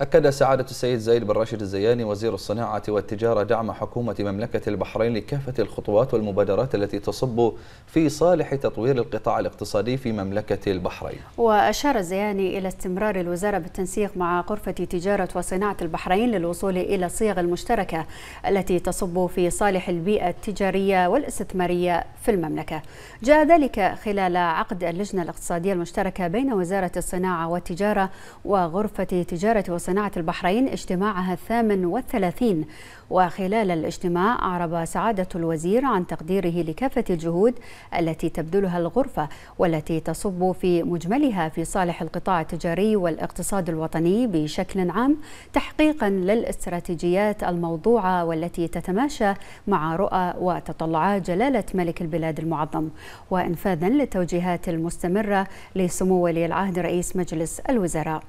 أكد سعادة السيد زايد بن راشد الزياني وزير الصناعة والتجارة دعم حكومة مملكة البحرين لكافة الخطوات والمبادرات التي تصب في صالح تطوير القطاع الاقتصادي في مملكة البحرين وأشار الزياني إلى استمرار الوزارة بالتنسيق مع غرفة تجارة وصناعة البحرين للوصول إلى الصيغ المشتركة التي تصب في صالح البيئة التجارية والاستثمارية في المملكة جاء ذلك خلال عقد اللجنة الاقتصادية المشتركة بين وزارة الصناعة والتجارة وغرفة تجارة وصناعة صناعة البحرين اجتماعها الثامن والثلاثين وخلال الاجتماع أعرب سعادة الوزير عن تقديره لكافة الجهود التي تبذلها الغرفة والتي تصب في مجملها في صالح القطاع التجاري والاقتصاد الوطني بشكل عام تحقيقا للاستراتيجيات الموضوعة والتي تتماشى مع رؤى وتطلعات جلالة ملك البلاد المعظم وإنفاذا للتوجيهات المستمرة لسمو ولي العهد رئيس مجلس الوزراء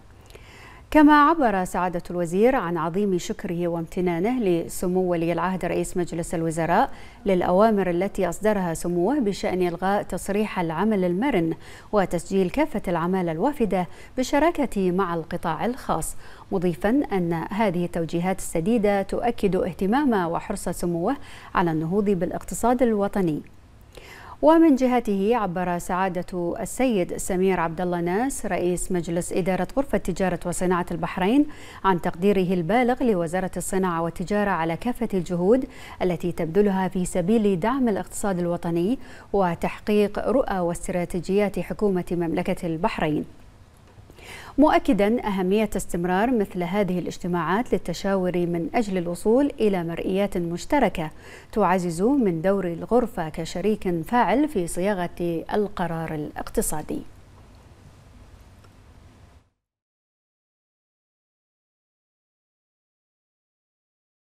كما عبر سعادة الوزير عن عظيم شكره وامتنانه لسمو ولي العهد رئيس مجلس الوزراء للأوامر التي أصدرها سموه بشأن إلغاء تصريح العمل المرن وتسجيل كافة العمالة الوافدة بالشراكة مع القطاع الخاص مضيفا أن هذه التوجيهات السديدة تؤكد اهتمام وحرص سموه على النهوض بالاقتصاد الوطني ومن جهته عبر سعادة السيد سمير عبد الله ناس رئيس مجلس إدارة غرفة تجارة وصناعة البحرين عن تقديره البالغ لوزارة الصناعة والتجارة على كافة الجهود التي تبذلها في سبيل دعم الاقتصاد الوطني وتحقيق رؤى واستراتيجيات حكومة مملكة البحرين مؤكدا أهمية استمرار مثل هذه الاجتماعات للتشاور من أجل الوصول إلى مرئيات مشتركة تعزز من دور الغرفة كشريك فاعل في صياغة القرار الاقتصادي